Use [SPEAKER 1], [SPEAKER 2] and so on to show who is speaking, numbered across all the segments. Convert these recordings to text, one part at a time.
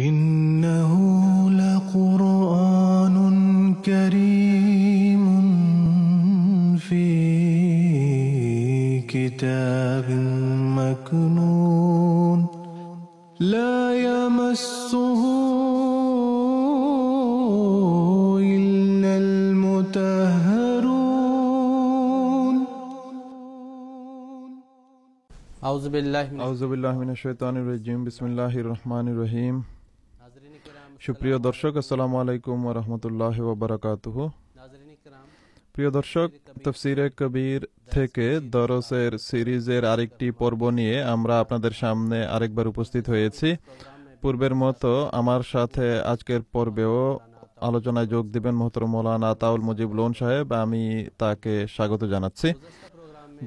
[SPEAKER 1] إنه لقرآن كريم في كتاب مكنون لا يمسه إلا أعوذ بالله من الشيطان الرجيم بسم الله الرحمن الرحيم সুপ্রিয় দর্শক আসসালামু আলাইকুম ওয়া ওয়া রাহমাতুল্লাহি বারাকাতুহু রহমতুল্লাহ ইকরাম প্রিয় দর্শক তাফসীরে কবির থেকে দরসের সিরিজের আরেকটি পর্ব নিয়ে আমরা আপনাদের সামনে আরেকবার উপস্থিত হয়েছি পূর্বের মতো আমার সাথে আজকের পর্বেও আলোচনায় যোগ দিবেন মোহতর মৌলানা তাউল মুজিব লোন সাহেব আমি তাকে স্বাগত জানাচ্ছি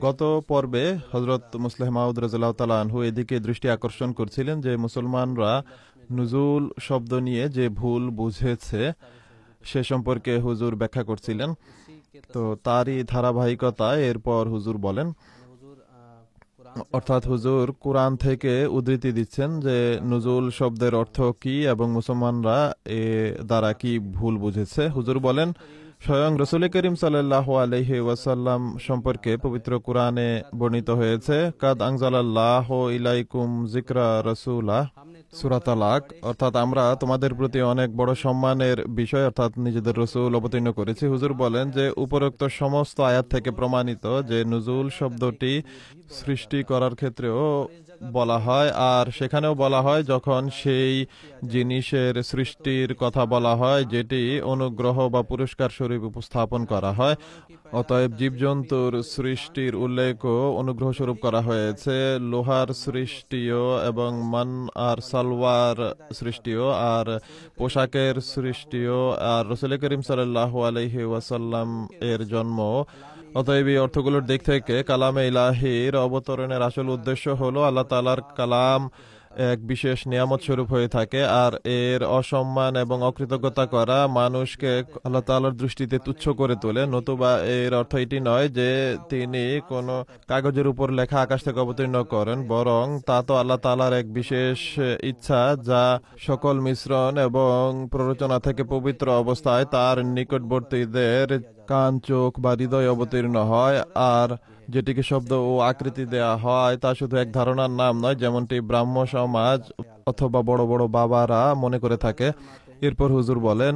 [SPEAKER 1] গত পর্বে হজরত মুসলেহ মাউদ রাজু তালাহু এদিকে দৃষ্টি আকর্ষণ করছিলেন যে মুসলমানরা নুজুল শব্দ নিয়ে যে ভুল বুঝেছে সে সম্পর্কে হুজুর ব্যাখ্যা করছিলেন তো তারই ধারাবাহিকতা এরপর হুজুর বলেন অর্থাৎ হুজুর কোরআন থেকে উদ্ধৃতি দিচ্ছেন যে নুজুল শব্দের অর্থ কি এবং মুসলমানরা এ দ্বারা কি ভুল বুঝেছে হুজুর বলেন স্বয়ং রসুল করিম সাল্লাহ আলহি ওয়াসাল্লাম সম্পর্কে পবিত্র কোরআনে বর্ণিত হয়েছে কাদ আংজালাল্লাহ ইলাইকুম জিকরা রসুলাহ সুরাতালাক অর্থাৎ আমরা তোমাদের প্রতি অনেক বড় সম্মানের বিষয় অর্থাৎ নিজেদের রসুল অবতীর্ণ করেছি হুজুর বলেন যে উপরোক্ত সমস্ত আয়াত থেকে প্রমাণিত যে নুজুল শব্দটি সৃষ্টি করার ক্ষেত্রেও বলা হয় আর সেখানেও বলা হয় যখন সেই জিনিসের সৃষ্টির কথা বলা হয় যেটি অনুগ্রহ বা পুরস্কার স্বরূপ উপস্থাপন করা হয় অতএব জীবজন্তুর সৃষ্টির উল্লেখও অনুগ্রহ স্বরূপ করা হয়েছে লোহার সৃষ্টিও এবং মান আর সালওয়ার সৃষ্টিও আর পোশাকের সৃষ্টিও আর রসুল করিম সাল্লাহ আলহি ওয়াসাল্লাম এর জন্ম অতএব এই অর্থগুলোর দিক থেকে কালামে ইলাহির অবতরণের আসল উদ্দেশ্য হলো আল্লাহ তালার কালাম এক বিশেষ নিয়ামত স্বরূপ হয়ে থাকে আর এর অসম্মান এবং অকৃতজ্ঞতা করা মানুষকে আল্লাহ তাল্লার দৃষ্টিতে তুচ্ছ করে তোলে নতুবা এর অর্থ এটি নয় যে তিনি কোনো কাগজের উপর লেখা আকাশ থেকে অবতীর্ণ করেন বরং তা তো আল্লাহ তালার এক বিশেষ ইচ্ছা যা সকল মিশ্রণ এবং প্ররোচনা থেকে পবিত্র অবস্থায় তার নিকটবর্তীদের কান চোখ বা হৃদয় অবতীর্ণ হয় আর যেটিকে শব্দ ও আকৃতি দেয়া হয় তা শুধু এক ধারণার নাম নয় যেমনটি ব্রাহ্ম সমাজ অথবা বড় বড় বাবারা মনে করে থাকে এরপর হুজুর বলেন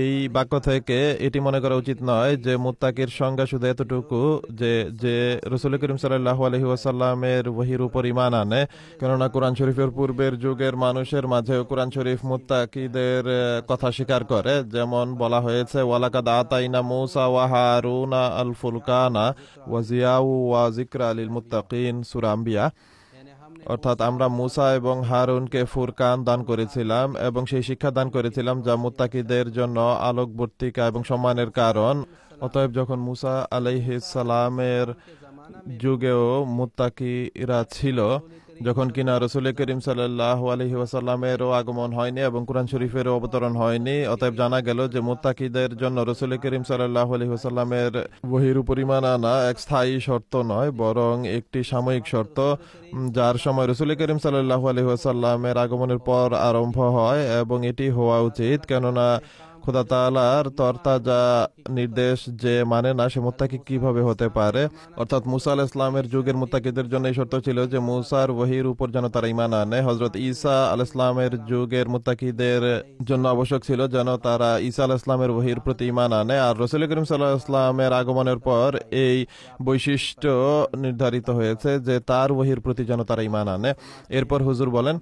[SPEAKER 1] এই বাক্য থেকে এটি মনে করা উচিত নয় যে মুত্তাকির সংজ্ঞা শুধু এতটুকু যে যে রসুল করিম সাল্লাহ আলহি ওয়াসাল্লামের ওহির উপর ইমান আনে কেননা কোরআন শরীফের পূর্বের যুগের মানুষের মাঝে কোরআন শরীফ মুত্তাকিদের কথা স্বীকার করে যেমন বলা হয়েছে ওয়ালাকাদ আতাইনা মৌসা ওয়াহারুনা আল ফুলকানা ওয়াজিয়াউ ওয়াজিকরা আলিল মুত্তাকিন সুরাম্বিয়া অর্থাৎ আমরা মুসা এবং হারুনকে ফুরকান দান করেছিলাম এবং সেই শিক্ষা দান করেছিলাম যা মুত্তাকিদের জন্য আলোকবর্তিকা এবং সম্মানের কারণ অতএব যখন মুসা আলাইহিস সালামের যুগেও মুত্তাকিরা ছিল যখন কিনা রসুল করিম সাল্লাহ আলহি আগমন হয়নি এবং কোরআন শরীফেরও অবতরণ হয়নি অতএব জানা গেল যে মুত্তাকিদের জন্য রসুল করিম সাল্লাহ আলহি ওয়াসাল্লামের বহির পরিমাণ আনা এক স্থায়ী শর্ত নয় বরং একটি সাময়িক শর্ত যার সময় রসুল করিম সাল্লাহ আলহি আগমনের পর আরম্ভ হয় এবং এটি হওয়া উচিত কেননা খোদা তালার তরতাজা নির্দেশ যে মানে না সে মোত্তাকি কিভাবে হতে পারে অর্থাৎ মুসা আল ইসলামের যুগের মোত্তাকিদের জন্য এই শর্ত ছিল যে মুসার ওহির উপর যেন তারা ইমান আনে হজরত ঈসা আল ইসলামের যুগের মোত্তাকিদের জন্য আবশ্যক ছিল যেন তারা ঈসা আল ইসলামের ওহির প্রতি ইমান আনে আর রসুল করিম সাল্লাহ ইসলামের আগমনের পর এই বৈশিষ্ট্য নির্ধারিত হয়েছে যে তার ওহির প্রতি যেন তারা ইমান আনে এরপর হুজুর বলেন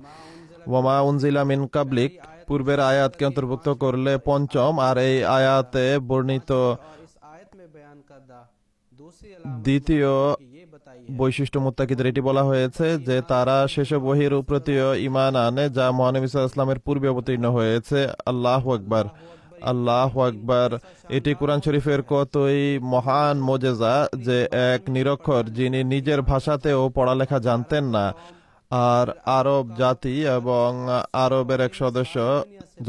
[SPEAKER 1] ওমা উনজিলা মিন কাবলিক পূর্বের আয়াতকে অন্তর্ভুক্ত করলে পঞ্চম আর এই আয়াতে বর্ণিত দ্বিতীয় বৈশিষ্ট্য মোত্তাকিদের এটি বলা হয়েছে যে তারা সেসব বহির প্রতিও ইমান আনে যা মহানবী ইসলামের পূর্বে অবতীর্ণ হয়েছে আল্লাহ আকবার আল্লাহ আকবার এটি কোরআন শরীফের কতই মহান মোজেজা যে এক নিরক্ষর যিনি নিজের ভাষাতেও পড়ালেখা জানতেন না আর আরব জাতি এবং আরবের এক সদস্য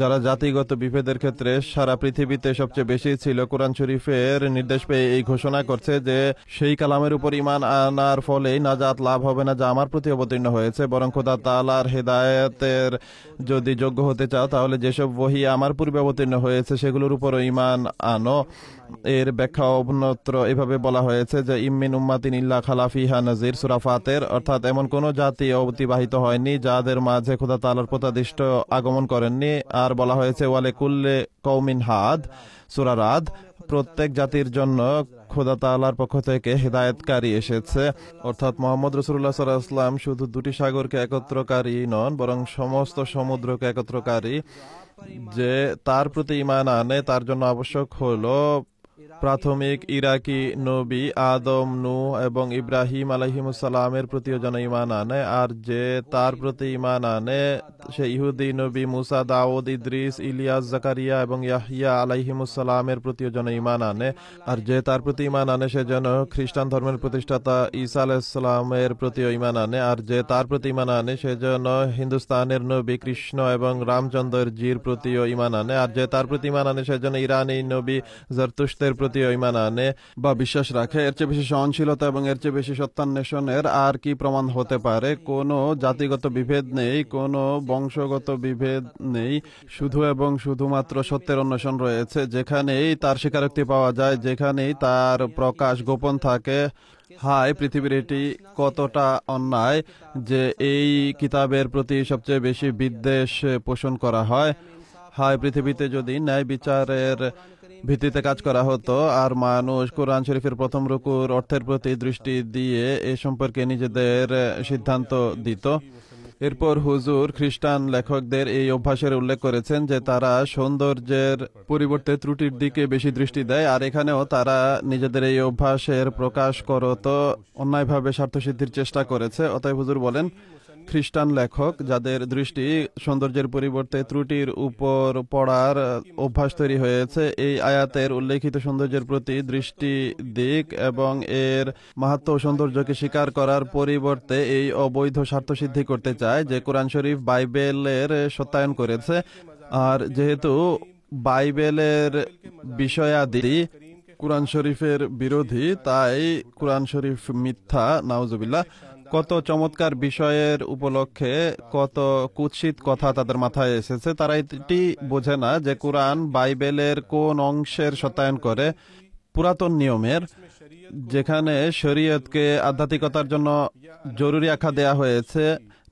[SPEAKER 1] যারা জাতিগত বিভেদের ক্ষেত্রে সারা পৃথিবীতে সবচেয়ে বেশি ছিল কোরআন শরীফের নির্দেশ পেয়ে এই ঘোষণা করছে যে সেই কালামের উপর ইমান আনার ফলেই নাজাত লাভ হবে না যা আমার প্রতি অবতীর্ণ হয়েছে বরং খোদা তালার হেদায়তের যদি যোগ্য হতে চাও তাহলে যেসব বহি আমার পূর্বে অবতীর্ণ হয়েছে সেগুলোর উপরও ইমান আনো এর ব্যাখ্যা অন্যত্র এভাবে বলা হয়েছে যে ইম্মিন উম্মাতিন ইল্লা খালাফিহা নাজির সুরাফাতের অর্থাৎ এমন কোন জাতি অতিবাহিত হয়নি যাদের মাঝে খোদা তালার প্রতাদিষ্ট আগমন করেননি আর বলা হয়েছে ওয়ালে কুল্লে কৌমিন হাদ সুরারাদ প্রত্যেক জাতির জন্য খোদা তালার পক্ষ থেকে হেদায়েতকারী এসেছে অর্থাৎ মোহাম্মদ রসুল্লাহ সাল্লাম শুধু দুটি সাগরকে একত্রকারী নন বরং সমস্ত সমুদ্রকে একত্রকারী যে তার প্রতি ইমান আনে তার জন্য আবশ্যক হলো প্রাথমিক ইরাকি নবী আদম নু এবং ইব্রাহিম আলহিমসালামের প্রতিও যেন ইমান আনে আর যে তার প্রতি ইমান আনে সে ইহুদি নবী মুসা দাউদ ইদ্রিস ইলিয়াস জাকারিয়া এবং ইয়াহিয়া আলহিমসালামের প্রতিও যেন ইমান আনে আর যে তার প্রতি ইমান আনে সে যেন খ্রিস্টান ধর্মের প্রতিষ্ঠাতা ঈসা আলাইসালামের প্রতিও ইমান আনে আর যে তার প্রতি ইমান আনে সে যেন হিন্দুস্তানের নবী কৃষ্ণ এবং রামচন্দ্রের জির প্রতিও ইমান আনে আর যে তার প্রতি ইমান আনে সে যেন ইরানি নবী জরতুস্তের প্রতি প্রতি ইমান আনে বা বিশ্বাস রাখে এর চেয়ে বেশি সহনশীলতা এবং এর চেয়ে বেশি সত্যান্বেষণের আর কি প্রমাণ হতে পারে কোনো জাতিগত বিভেদ নেই কোনো বংশগত বিভেদ নেই শুধু এবং শুধুমাত্র সত্যের অন্বেষণ রয়েছে যেখানেই তার স্বীকারোক্তি পাওয়া যায় যেখানেই তার প্রকাশ গোপন থাকে হায় পৃথিবীর এটি কতটা অন্যায় যে এই কিতাবের প্রতি সবচেয়ে বেশি বিদ্বেষ পোষণ করা হয় হায় পৃথিবীতে যদি ন্যায় বিচারের ভিত্তিতে কাজ করা হতো আর মানুষ কোরআন শরীফের প্রথম রুকুর অর্থের প্রতি দৃষ্টি দিয়ে এ সম্পর্কে নিজেদের সিদ্ধান্ত দিত এরপর হুজুর খ্রিস্টান লেখকদের এই অভ্যাসের উল্লেখ করেছেন যে তারা সৌন্দর্যের পরিবর্তে ত্রুটির দিকে বেশি দৃষ্টি দেয় আর এখানেও তারা নিজেদের এই অভ্যাসের প্রকাশ করত অন্যায়ভাবে স্বার্থসিদ্ধির চেষ্টা করেছে অতএব হুজুর বলেন খ্রিস্টান লেখক যাদের দৃষ্টি সৌন্দর্যের পরিবর্তে ত্রুটির উপর পড়ার অভ্যাস তৈরি হয়েছে এই আয়াতের উল্লেখিত সৌন্দর্যের প্রতি দৃষ্টি দিক এবং এর মাহাত্ম সৌন্দর্যকে স্বীকার করার পরিবর্তে এই অবৈধ স্বার্থ সিদ্ধি করতে চায় যে কোরআন শরীফ বাইবেলের সত্যায়ন করেছে আর যেহেতু বাইবেলের বিষয়াদি কোরআন শরীফের বিরোধী তাই কোরআন শরীফ মিথ্যা নাউজুবিল্লাহ কত চমৎকার বিষয়ের উপলক্ষে কত কুৎসিত কথা তাদের মাথায় এসেছে তারা এটি বোঝে না যে কোরআন বাইবেলের কোন অংশের সত্যায়ন করে পুরাতন নিয়মের যেখানে শরীয়তকে আধ্যাত্মিকতার জন্য জরুরি আখ্যা দেয়া হয়েছে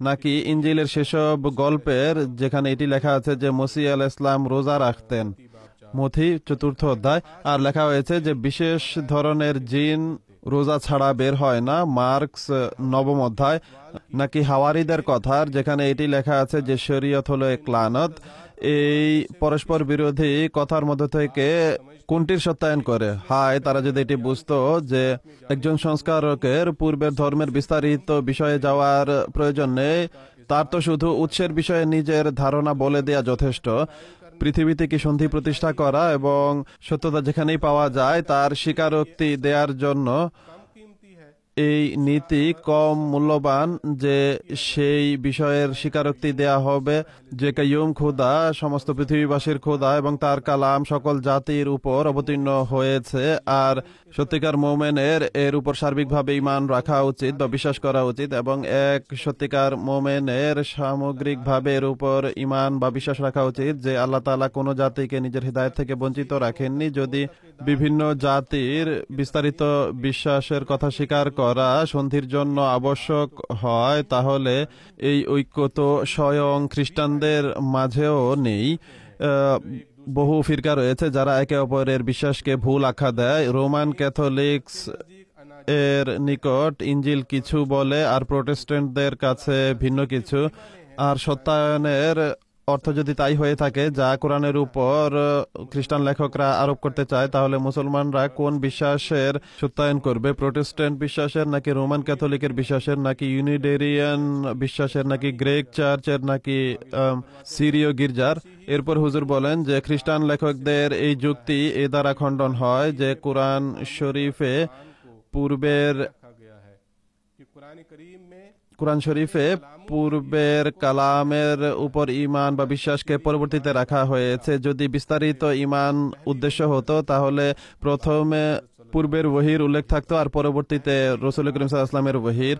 [SPEAKER 1] নাকি ইঞ্জিলের সেসব গল্পের যেখানে এটি লেখা আছে যে মসি আল ইসলাম রোজা রাখতেন মথি চতুর্থ অধ্যায় আর লেখা হয়েছে যে বিশেষ ধরনের জিন রোজা ছাড়া বের হয় না মার্কস নবম অধ্যায় নাকি হাওয়ারিদের কথার যেখানে এটি লেখা আছে যে শরীয়ত হলো ক্লানত এই পরস্পর বিরোধী কথার মধ্যে থেকে কোনটির সত্যায়ন করে হায় তারা যদি এটি বুঝতো যে একজন সংস্কারকের পূর্বের ধর্মের বিস্তারিত বিষয়ে যাওয়ার প্রয়োজন নেই তার তো শুধু উৎসের বিষয়ে নিজের ধারণা বলে দেয়া যথেষ্ট পৃথিবীতে কি সন্ধি প্রতিষ্ঠা করা এবং সত্যতা যেখানেই পাওয়া যায় তার স্বীকারোক্তি দেওয়ার জন্য এই নীতি কম মূল্যবান যে সেই বিষয়ের স্বীকারোক্তি দেয়া হবে যে কাইম খোদা সমস্ত পৃথিবীবাসীর খোদা এবং তার কালাম সকল জাতির উপর অবতীর্ণ হয়েছে আর সত্যিকার মোমেন এর এর উপর সার্বিকভাবে ইমান রাখা উচিত বা বিশ্বাস করা উচিত এবং এক সত্যিকার মোমেন এর সামগ্রিকভাবে এর উপর ইমান বা বিশ্বাস রাখা উচিত যে আল্লাহ তালা কোনো জাতিকে নিজের হৃদায়ত থেকে বঞ্চিত রাখেননি যদি বিভিন্ন জাতির বিস্তারিত বিশ্বাসের কথা স্বীকার করা সন্ধির জন্য আবশ্যক হয় তাহলে এই ঐক্য তো স্বয়ং খ্রিস্টানদের মাঝেও নেই বহু ফিরকা রয়েছে যারা একে অপরের বিশ্বাসকে ভুল আখ্যা দেয় রোমান ক্যাথলিক্স এর নিকট ইঞ্জিল কিছু বলে আর প্রোটেস্টেন্টদের কাছে ভিন্ন কিছু আর সত্যায়নের অর্থ যদি তাই হয়ে থাকে যা কোরআনের উপর খ্রিস্টান লেখকরা আরোপ করতে চায় তাহলে মুসলমানরা কোন বিশ্বাসের সত্যায়ন করবে প্রোটেস্ট্যান্ট বিশ্বাসের নাকি রোমান ক্যাথলিকের বিশ্বাসের নাকি ইউনিডেরিয়ান বিশ্বাসের নাকি গ্রেক চার্চের নাকি সিরীয় গির্জার এরপর হুজুর বলেন যে খ্রিস্টান লেখকদের এই যুক্তি এ দ্বারা খণ্ডন হয় যে কোরআন শরীফে পূর্বের কোরআন করিম কোরআন শরীফে পূর্বের কালামের উপর ইমান বা বিশ্বাসকে পরবর্তীতে রাখা হয়েছে যদি বিস্তারিত ইমান উদ্দেশ্য হতো তাহলে প্রথমে পূর্বের ওহির উল্লেখ থাকতো আর পরবর্তীতে রসুল করিম সাল্লাহ আসলামের ওহির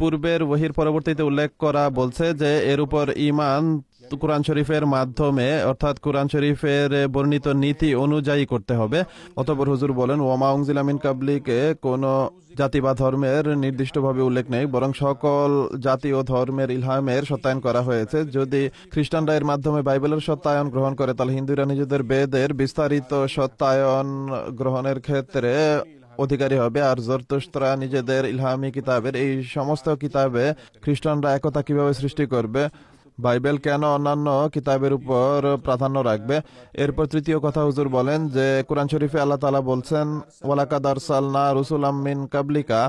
[SPEAKER 1] পূর্বের ওহির পরবর্তীতে উল্লেখ করা বলছে যে এর উপর ইমান কোরআন শরীফের মাধ্যমে অর্থাৎ কোরআন শরীফের বর্ণিত নীতি অনুযায়ী করতে হবে অতপর হুজুর বলেন ওমা উংজিলামিন কাবলিকে কোনো জাতি বা ধর্মের নির্দিষ্টভাবে উল্লেখ নেই বরং সকল জাতি ও ধর্মের ইলহামের সত্যায়ন করা হয়েছে যদি খ্রিস্টানরা এর মাধ্যমে বাইবেলের সত্যায়ন গ্রহণ করে তাহলে হিন্দুরা নিজেদের বেদের বিস্তারিত সত্যায়ন গ্রহণের ক্ষেত্রে অধিকারী হবে আর জরতুস্তরা নিজেদের ইলহামি কিতাবের এই সমস্ত কিতাবে খ্রিস্টানরা একতা কিভাবে সৃষ্টি করবে বাইবেল কেন অন্যান্য কিতাবের উপর প্রাধান্য রাখবে এরপর তৃতীয় কথা হুজুর বলেন যে কোরআন শরীফে আল্লাহ তালা বলছেন ওয়ালাকা দারসালনা রুসুলাম মিন কাবলিকা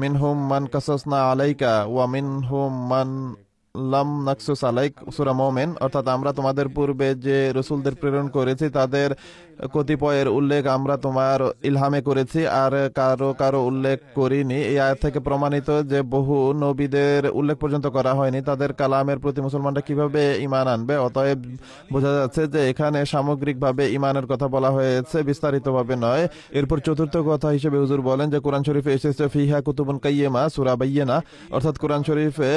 [SPEAKER 1] মিন হুম মান কাসসনা আলাইকা ওয়া মিন হুম মান লাম নাকসুস আলাইক সুরা মোমেন অর্থাৎ আমরা তোমাদের পূর্বে যে রসুলদের প্রেরণ করেছি তাদের কতিপয়ের উল্লেখ আমরা তোমার ইলহামে করেছি আর কারো কারো উল্লেখ করিনি এই আয়াত থেকে প্রমাণিত যে বহু নবীদের উল্লেখ পর্যন্ত করা হয়নি তাদের কালামের প্রতি মুসলমানরা কিভাবে ইমান আনবে অতএব বোঝা যাচ্ছে যে এখানে সামগ্রিকভাবে ইমানের কথা বলা হয়েছে বিস্তারিতভাবে নয় এরপর চতুর্থ কথা হিসেবে হুজুর বলেন যে কোরআন শরীফে এসেছে ফিহা কুতুবন কাইয়েমা সুরাবাইয়েনা অর্থাৎ কোরআন শরীফে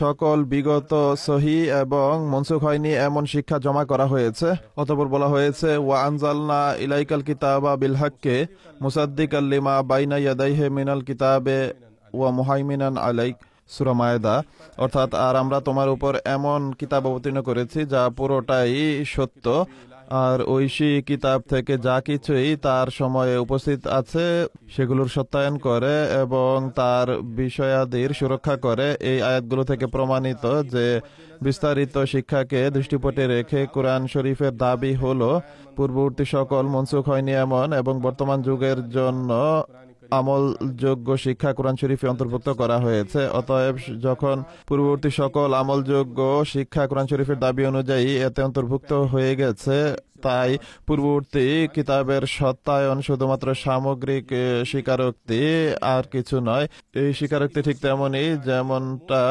[SPEAKER 1] সকল বিগত সহি এবং মনসুখ হয়নি এমন শিক্ষা জমা করা হয়েছে অতপর বলা হয়েছে ওয়া আনজাল আনজাল্লা ইলাইকাল কিতাবা বিলহাককে মুসাদ্দিক আল্লিমা বাইনা ইয়াদাইহে মিনাল কিতাবে ওয়া মুহাইমিনান আলাইক সুরামায়দা অর্থাৎ আর আমরা তোমার উপর এমন কিতাব অবতীর্ণ করেছি যা পুরোটাই সত্য আর ঐশী কিতাব থেকে যা কিছুই তার সময়ে উপস্থিত আছে সেগুলোর সত্যায়ন করে এবং তার বিষয়াদির সুরক্ষা করে এই আয়াতগুলো থেকে প্রমাণিত যে বিস্তারিত শিক্ষাকে দৃষ্টিপটে রেখে কোরআন শরীফের দাবি হলো পূর্ববর্তী সকল মনসুখ হয়নি এমন এবং বর্তমান যুগের জন্য আমলযোগ্য শিক্ষা কোরআন শরীফে অন্তর্ভুক্ত করা হয়েছে অতএব যখন পূর্ববর্তী সকল আমলযোগ্য শিক্ষা কোরআন শরীফের দাবি অনুযায়ী এতে অন্তর্ভুক্ত হয়ে গেছে তাই পূর্ববর্তী কিতাবের সত্যায়ন শুধুমাত্র সামগ্রিক স্বীকারোক্তি আর কিছু নয় এই স্বীকারোক্তি ঠিক তেমনই যেমনটা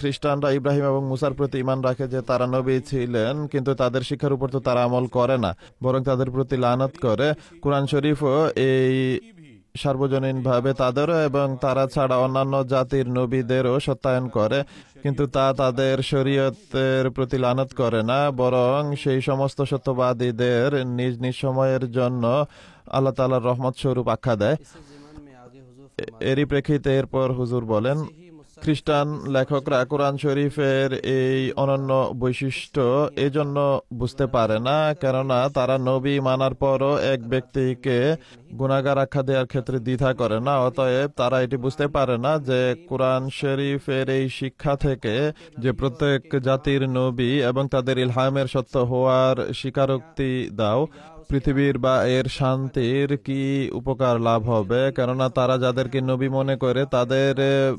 [SPEAKER 1] খ্রিস্টানরা ইব্রাহিম এবং মুসার প্রতি ইমান রাখে যে তারা নবী ছিলেন কিন্তু তাদের শিক্ষার উপর তো তারা আমল করে না বরং তাদের প্রতি লানত করে কোরআন শরীফও এই সার্বজনীনভাবে তাদেরও এবং তারা ছাড়া অন্যান্য জাতির নবীদেরও সত্যায়ন করে কিন্তু তা তাদের শরীয়তের প্রতি লানত করে না বরং সেই সমস্ত সত্যবাদীদের নিজ নিজ সময়ের জন্য আল্লাহ তালার রহমত স্বরূপ আখ্যা দেয় এরই প্রেক্ষিতে এরপর হুজুর বলেন খ্রিস্টান লেখকরা কোরআন শরীফের এই অনন্য বৈশিষ্ট্য এজন্য বুঝতে পারে না কেননা তারা নবী মানার পরও এক ব্যক্তিকে গুণাগার আখ্যা দেওয়ার ক্ষেত্রে দ্বিধা করে না অতএব তারা এটি বুঝতে পারে না যে কোরআন শরীফের এই শিক্ষা থেকে যে প্রত্যেক জাতির নবী এবং তাদের ইলহামের সত্য হওয়ার স্বীকারোক্তি দাও পৃথিবীর বা এর শান্তির কি উপকার লাভ হবে কেননা তারা যাদেরকে নবী মনে করে তাদের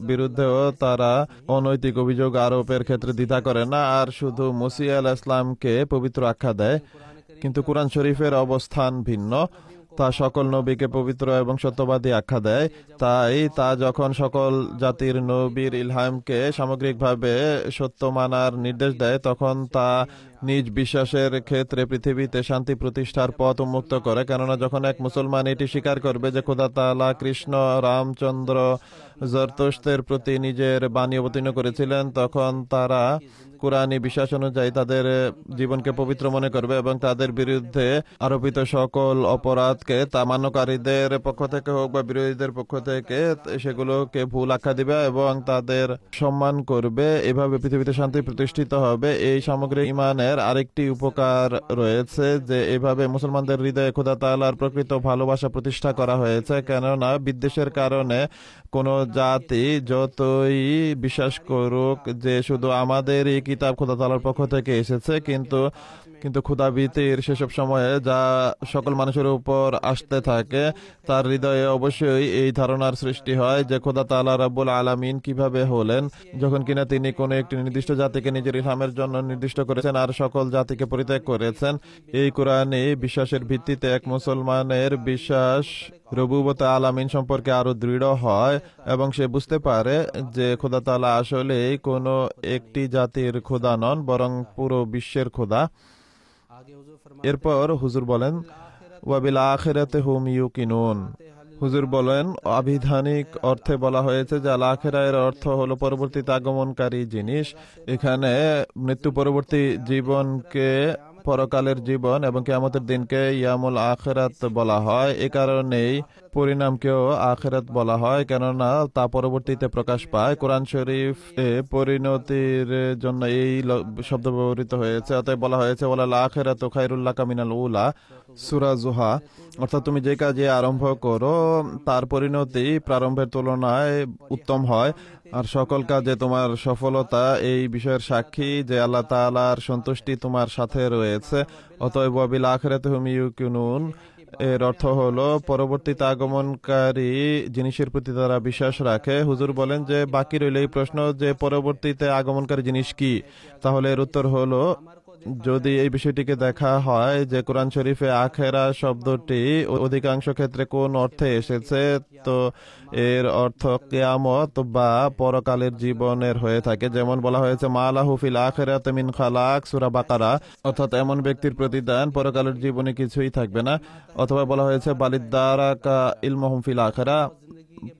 [SPEAKER 1] বিরুদ্ধেও তারা অনৈতিক অভিযোগ আরোপের ক্ষেত্রে দ্বিধা করে না আর শুধু মুসি আল ইসলামকে পবিত্র আখ্যা দেয় কিন্তু কোরআন শরীফের অবস্থান ভিন্ন তা সকল নবীকে পবিত্র এবং সত্যবাদী আখ্যা দেয় তাই তা যখন সকল জাতির নবীর ইলহামকে সামগ্রিকভাবে সত্য মানার নির্দেশ দেয় তখন তা নিজ বিশ্বাসের ক্ষেত্রে পৃথিবীতে শান্তি প্রতিষ্ঠার পথ উন্মুক্ত করে কেননা যখন এক মুসলমান এটি স্বীকার করবে যে খোদা তালা কৃষ্ণ রামচন্দ্র জরতোস্তের প্রতি নিজের বাণী অবতীর্ণ করেছিলেন তখন তারা কোরআনী বিশ্বাস অনুযায়ী তাদের জীবনকে পবিত্র মনে করবে এবং তাদের বিরুদ্ধে আরোপিত সকল অপরাধকে তামান্যকারীদের পক্ষ থেকে হোক বা বিরোধীদের পক্ষ থেকে সেগুলোকে ভুল আখ্যা দিবে এবং তাদের সম্মান করবে এভাবে পৃথিবীতে শান্তি প্রতিষ্ঠিত হবে এই সামগ্রিক ইমানের এর আরেকটি উপকার রয়েছে যে এভাবে মুসলমানদের হৃদয়ে খোদা তালার প্রকৃত ভালোবাসা প্রতিষ্ঠা করা হয়েছে কেননা বিদ্বেষের কারণে কোনো জাতি যতই বিশ্বাস করুক যে শুধু আমাদের এই কিতাব খোদা তালার পক্ষ থেকে এসেছে কিন্তু কিন্তু ক্ষুদাবৃত্তির সেসব সময়ে যা সকল মানুষের উপর আসতে থাকে তার হৃদয়ে অবশ্যই এই ধারণার সৃষ্টি হয় যে খোদা তালা রাবুল আলামিন কিভাবে হলেন যখন কিনা তিনি কোনো একটি নির্দিষ্ট জাতিকে নিজের ইসলামের জন্য নির্দিষ্ট করেছেন আর সকল জাতিকে পরিত্যাগ করেছেন এই কোরআনে বিশ্বাসের ভিত্তিতে এক মুসলমানের বিশ্বাস রবুবতা আলামিন সম্পর্কে আরো দৃঢ় হয় এবং সে বুঝতে পারে যে খোদা তালা আসলে কোনো একটি জাতির খোদা নন বরং পুরো বিশ্বের খোদা এরপর হুজুর বলেন ওয়াবিল আখেরাতে হুম ইউ কিনুন হুজুর বলেন আবিধানিক অর্থে বলা হয়েছে যে আলাখেরা এর অর্থ হলো পরবর্তীতে আগমনকারী জিনিস এখানে মৃত্যু পরবর্তী জীবনকে পরকালের জীবন এবং কেমতের দিনকে ইয়ামুল আখেরাত বলা হয় এ কারণেই পরিণামকেও আখেরাত বলা হয় কেননা তা পরবর্তীতে প্রকাশ পায় কোরআন শরীফ এ পরিণতির জন্য এই শব্দ ব্যবহৃত হয়েছে অতএব বলা হয়েছে ওলা আখেরাত খাইরুল্লাহ কামিনাল উলা সুরা জোহা অর্থাৎ তুমি যে কাজে আরম্ভ করো তার পরিণতি প্রারম্ভের তুলনায় উত্তম হয় আর সকল কাজে তোমার সফলতা এই বিষয়ের সাক্ষী যে আল্লাহ তালার সন্তুষ্টি তোমার সাথে রয়েছে অতএব আবিল আখরাতে হুম ইউকিনুন এর অর্থ হলো পরবর্তীতে আগমনকারী জিনিসের প্রতি তারা বিশ্বাস রাখে হুজুর বলেন যে বাকি রইল এই প্রশ্ন যে পরবর্তীতে আগমনকারী জিনিস কি তাহলে এর উত্তর হলো যদি এই বিষয়টিকে দেখা হয় যে কোরআন শরীফে আখেরা শব্দটি অধিকাংশ ক্ষেত্রে কোন অর্থে এসেছে তো এর অর্থ কেয়ামত বা পরকালের জীবনের হয়ে থাকে যেমন বলা হয়েছে মা আলাহুফিল আখেরা তেমিন খালাক সুরা বাকারা অর্থাৎ এমন ব্যক্তির প্রতিদান পরকালের জীবনে কিছুই থাকবে না অথবা বলা হয়েছে বালিদ্দারাকা ইলমহমফিল আখেরা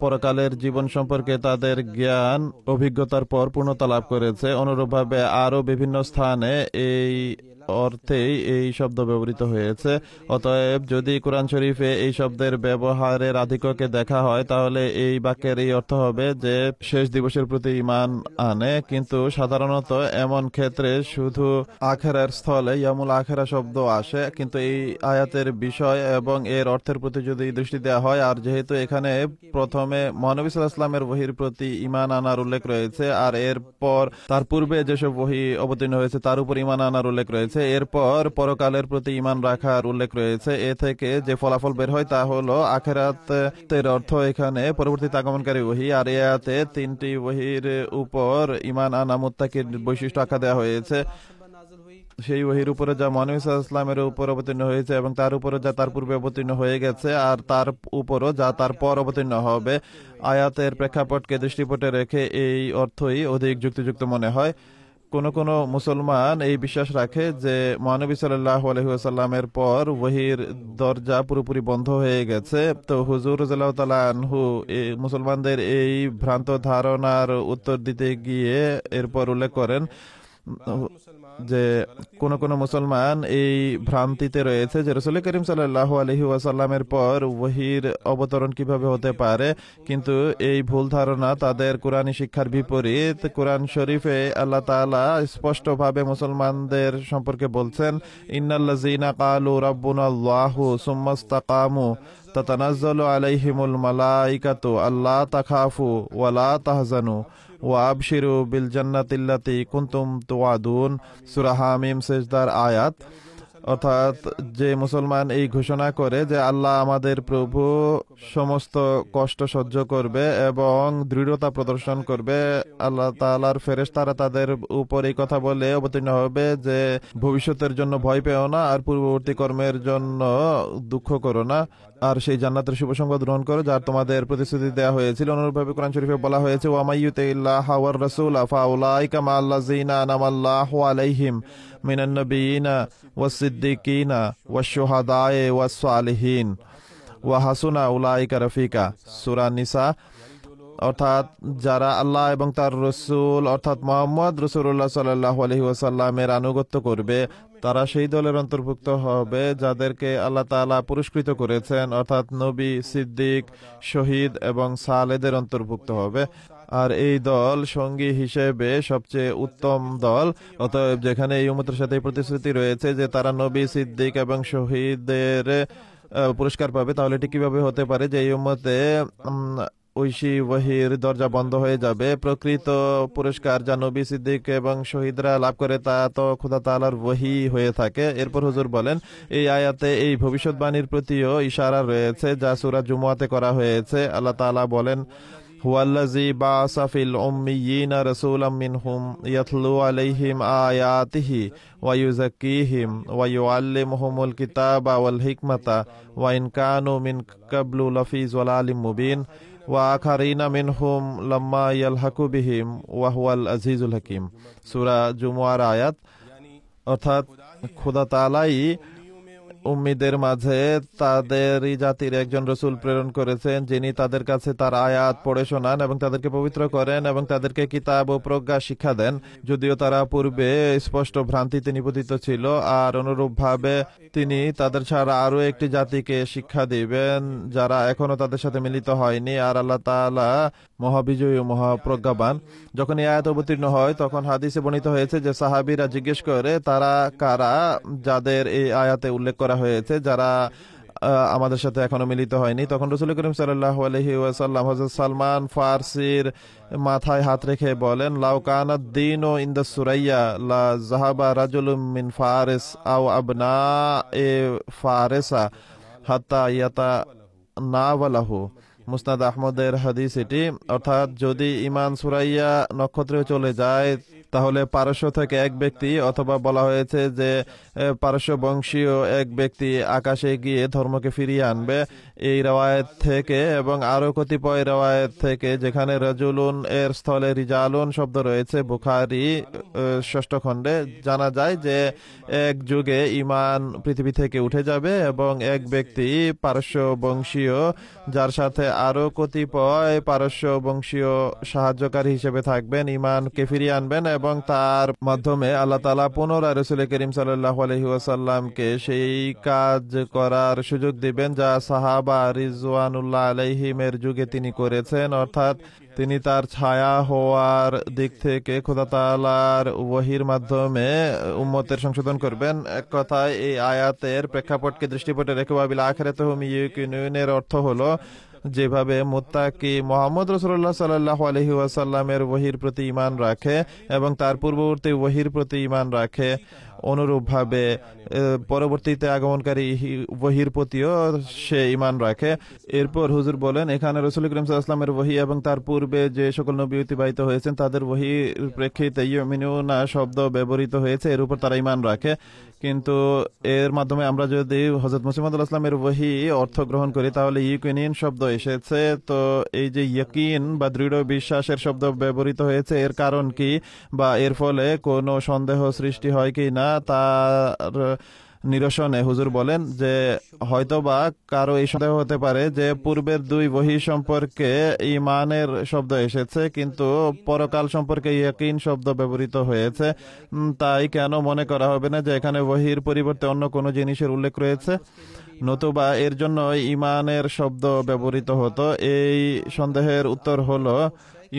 [SPEAKER 1] পরকালের জীবন সম্পর্কে তাদের জ্ঞান অভিজ্ঞতার পর পূর্ণতা লাভ করেছে অনুরূপভাবে আরও বিভিন্ন স্থানে এই অর্থেই এই শব্দ ব্যবহৃত হয়েছে অতএব যদি কোরআন শরীফে এই শব্দের ব্যবহারের আধিক্যকে দেখা হয় তাহলে এই বাক্যের এই অর্থ হবে যে শেষ দিবসের প্রতি ইমান আনে কিন্তু সাধারণত এমন ক্ষেত্রে শুধু আখেরার স্থলে ইয়ামুল আখেরা শব্দ আসে কিন্তু এই আয়াতের বিষয় এবং এর অর্থের প্রতি যদি দৃষ্টি দেওয়া হয় আর যেহেতু এখানে প্রথমে মহানবী ইসলামের বহির প্রতি ইমান আনার উল্লেখ রয়েছে আর এরপর তার পূর্বে যেসব বহি অবতীর্ণ হয়েছে তার উপর ইমান আনার উল্লেখ রয়েছে রয়েছে এরপর পরকালের প্রতি ইমান রাখার উল্লেখ রয়েছে এ থেকে যে ফলাফল বের হয় তা হলো আখেরাতের অর্থ এখানে পরবর্তীতে আগমনকারী ওহি আর এতে তিনটি ওহির উপর ইমান আনামুত্তাকির বৈশিষ্ট্য আঁকা দেওয়া হয়েছে সেই ওহির উপরে যা মনুসা ইসলামের উপর অবতীর্ণ হয়েছে এবং তার উপরে যা তার পূর্বে অবতীর্ণ হয়ে গেছে আর তার উপরও যা তার পর অবতীর্ণ হবে আয়াতের প্রেক্ষাপটকে দৃষ্টিপটে রেখে এই অর্থই অধিক যুক্তিযুক্ত মনে হয় কোন কোন মুসলমান এই বিশ্বাস রাখে যে মহানবী সাল্লাহ আলহিহাসাল্লামের পর ওহির দরজা পুরোপুরি বন্ধ হয়ে গেছে তো হুজুর আনহু মুসলমানদের এই ভ্রান্ত ধারণার উত্তর দিতে গিয়ে এরপর উল্লেখ করেন যে কোন কোন মুসলমান এই ভ্রান্তিতে রয়েছে যে রসুল করিম সাল্লাহ আলহি ওয়াসাল্লামের পর ওহির অবতরণ কিভাবে হতে পারে কিন্তু এই ভুল ধারণা তাদের কোরআন শিক্ষার বিপরীত কোরআন শরীফে আল্লাহ তালা স্পষ্টভাবে মুসলমানদের সম্পর্কে বলছেন ইন্নাল্লাজিনা কালু রব্বুন আল্লাহু সুম্মাস্তাকামু তাতানাজ্জালু আলাইহিমুল মালাইকাতু আল্লাহ তাখাফু ওয়ালা তাহজানু ওয়াবশিরু বিল জান্নাতিল্লাতি কুন্তুম তোয়াদুন সুরাহামিম সেজদার আয়াত অর্থাৎ যে মুসলমান এই ঘোষণা করে যে আল্লাহ আমাদের প্রভু সমস্ত কষ্ট সহ্য করবে এবং দৃঢ়তা প্রদর্শন করবে আল্লাহ তালার ফেরেস তারা তাদের উপর এই কথা বলে অবতীর্ণ হবে যে ভবিষ্যতের জন্য ভয় পেও না আর পূর্ববর্তী কর্মের জন্য দুঃখ করো না আর সেই জান্নাতের শুভ সংবাদ গ্রহণ করো যার তোমাদের প্রতিশ্রুতি দেওয়া হয়েছিল অনুরূপভাবে কোরআন শরীফে বলা হয়েছে ওয়ামাইয়ুতে ইল্লাহ ওয়ার রাসূল ফাউলাইকা মা আল্লাযিনা আনামাল্লাহু আলাইহিম মিনান নবিয়িনা ওয়াস সিদ্দিকিনা ওয়াশ শুহাদায়ে ওয়াস সালিহিন ওয়া হাসুনা উলাইকা রফিকা সুরা নিসা অর্থাৎ যারা আল্লাহ এবং তার রসুল অর্থাৎ মোহাম্মদ রসুল্লাহ সাল্লাহ আলহি আনুগত্য করবে তারা সেই দলের অন্তর্ভুক্ত হবে যাদেরকে আল্লাহ তালা পুরস্কৃত করেছেন অর্থাৎ নবী সিদ্দিক শহীদ এবং সালেদের অন্তর্ভুক্ত হবে আর এই দল সঙ্গী হিসেবে সবচেয়ে উত্তম দল অতএব যেখানে এই উমতের সাথে প্রতিশ্রুতি রয়েছে যে তারা নবী সিদ্দিক এবং শহীদের পুরস্কার পাবে তাহলে এটি কিভাবে হতে পারে যে এই উম্মতে ঐশী ওয়াহির দরজা বন্ধ হয়ে যাবে প্রকৃত পুরস্কার যা নবী সিদ্দিক এবং শহীদরা লাভ করে তা তো খুদা তালার বহি হয়ে থাকে এরপর হুজুর বলেন এই আয়াতে এই ভবিষ্যৎবাণীর প্রতিও ইশারা রয়েছে যা সুরা জুমুয়াতে করা হয়েছে আল্লাহ তালা বলেন هو الذي بعث في الأميين رسولا منهم يتلو عليهم آياته ويزكيهم ويعلمهم الكتاب والحكمة وإن كانوا من قبل لفي ضلال مبين وآخرين منهم لما يلحق بهم وهو العزيز الحكيم سورة جمعة آيات অর্থাৎ খোদা তালাই উম্মিদের মাঝে তাদেরই জাতির একজন রসুল প্রেরণ করেছেন যিনি তাদের কাছে তার আয়াত পড়ে শোনান এবং তাদেরকে পবিত্র করেন এবং তাদেরকে কিতাব ও প্রজ্ঞা শিক্ষা দেন যদিও তারা পূর্বে স্পষ্ট ভ্রান্তিতে নিবেদিত ছিল আর অনুরূপভাবে তিনি তাদের ছাড়া আরও একটি জাতিকে শিক্ষা দিবেন যারা এখনো তাদের সাথে মিলিত হয়নি আর আল্লাহ তালা মহাবিজয়ী মহাপ্রজ্ঞাবান যখন এই আয়াত অবতীর্ণ হয় তখন হাদিসে বর্ণিত হয়েছে যে সাহাবিরা জিজ্ঞেস করে তারা কারা যাদের এই আয়াতে উল্লেখ করা করা হয়েছে যারা আমাদের সাথে এখনো মিলিত হয়নি তখন রসুল করিম সাল্লাহ আলহি হজরত সালমান ফার্সির মাথায় হাত রেখে বলেন দিন ও ইন্দা সুরাইয়া লা জাহাবা রাজুল মিন ফারেস আও আবনা এ ফারেসা হাতা ইয়াতা না বলাহু মুসনাদ আহমদের হাদিস এটি অর্থাৎ যদি ইমান সুরাইয়া নক্ষত্রে চলে যায় তাহলে পারস্য থেকে এক ব্যক্তি অথবা বলা হয়েছে যে পারস্য বংশীয় এক ব্যক্তি আকাশে গিয়ে ধর্মকে ফিরিয়ে আনবে এই রেওয়ায়ত থেকে এবং আরো কতিপয় রেওয়ায়ত থেকে যেখানে রাজুলুন এর স্থলে রিজালুন শব্দ রয়েছে বুখারি ষষ্ঠ খণ্ডে জানা যায় যে এক যুগে ইমান পৃথিবী থেকে উঠে যাবে এবং এক ব্যক্তি পারস্য বংশীয় যার সাথে আরো কতিপয় পারস্য বংশীয় সাহায্যকারী হিসেবে থাকবেন কে ফিরিয়ে আনবেন এবং তার মাধ্যমে আল্লাহ তালা পুনরায় রসুল করিম সাল্লাহ আলহিউসাল্লামকে সেই কাজ করার সুযোগ দিবেন যা সাহাবা খলিফা রিজওয়ানুল্লাহ আলাইহিমের যুগে তিনি করেছেন অর্থাৎ তিনি তার ছায়া হওয়ার দিক থেকে খোদাতালার ওহির মাধ্যমে উম্মতের সংশোধন করবেন এক কথায় এই আয়াতের প্রেক্ষাপটকে দৃষ্টিপটে রেখে বাবিল আখেরে তহম ইউকিনের অর্থ হলো যেভাবে মুত্তাকি মোহাম্মদ রসুল্লাহ সাল্লাহ আলহি ওয়াসাল্লামের ওহির প্রতি ইমান রাখে এবং তার পূর্ববর্তী ওহির প্রতি ইমান রাখে অনুরূপভাবে পরবর্তীতে আগমনকারী ওহির প্রতিও সে ইমান রাখে এরপর হুজুর বলেন এখানে রসুল করিম সাল্লামের ওহি এবং তার পূর্বে যে সকল নবী অতিবাহিত হয়েছেন তাদের বহি প্রেক্ষিতে ইয়মিনুনা শব্দ ব্যবহৃত হয়েছে এর উপর তারা ইমান রাখে কিন্তু এর মাধ্যমে আমরা যদি হজরত মুসিমদুল আসলামের ওহি অর্থ গ্রহণ করি তাহলে ইউকিনিন শব্দ এসেছে তো এই যে ইয়কিন বা দৃঢ় বিশ্বাসের শব্দ ব্যবহৃত হয়েছে এর কারণ কি বা এর ফলে কোনো সন্দেহ সৃষ্টি হয় কি না তার নিরসনে হুজুর বলেন যে হয়তোবা কারো এই সন্দেহ হতে পারে যে পূর্বের দুই বহি সম্পর্কে ইমানের শব্দ এসেছে কিন্তু পরকাল সম্পর্কে ইয়াকিন শব্দ ব্যবহৃত হয়েছে তাই কেন মনে করা হবে না যে এখানে বহির পরিবর্তে অন্য কোনো জিনিসের উল্লেখ রয়েছে নতুবা এর জন্য ইমানের শব্দ ব্যবহৃত হতো এই সন্দেহের উত্তর হলো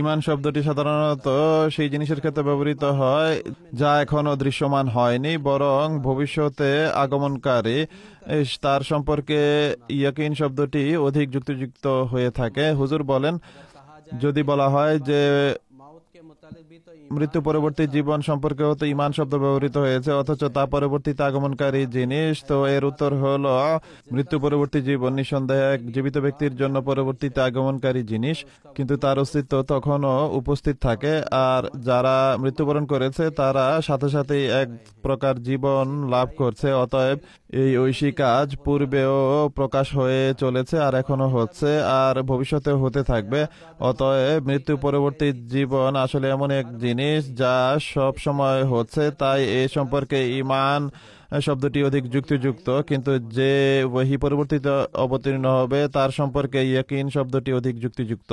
[SPEAKER 1] ইমান শব্দটি সাধারণত সেই জিনিসের ক্ষেত্রে ব্যবহৃত হয় যা এখনো দৃশ্যমান হয়নি বরং ভবিষ্যতে আগমনকারী তার সম্পর্কে ইয়াকিন শব্দটি অধিক যুক্তিযুক্ত হয়ে থাকে হুজুর বলেন যদি বলা হয় যে মৃত্যু পরবর্তী জীবন সম্পর্কেও তো ইমান শব্দ ব্যবহৃত হয়েছে অথচ তা পরবর্তীতে আগমনকারী জিনিস তো এর উত্তর হলো মৃত্যু পরবর্তী জীবন নিঃসন্দেহে এক জীবিত ব্যক্তির জন্য পরবর্তীতে আগমনকারী জিনিস কিন্তু তার অস্তিত্ব তখনও উপস্থিত থাকে আর যারা মৃত্যুবরণ করেছে তারা সাথে সাথে এক প্রকার জীবন লাভ করছে অতএব এই ঐশী কাজ পূর্বেও প্রকাশ হয়ে চলেছে আর এখনো হচ্ছে আর ভবিষ্যতে হতে থাকবে অতএব মৃত্যু পরবর্তী জীবন আসলে এমন এক জিনিস যা সব সময় হচ্ছে তাই এ সম্পর্কে ইমান শব্দটি অধিক যুক্তিযুক্ত কিন্তু যে ওহি পরিবর্তিত অবতীর্ণ হবে তার সম্পর্কে ইয়াকিন শব্দটি অধিক যুক্তিযুক্ত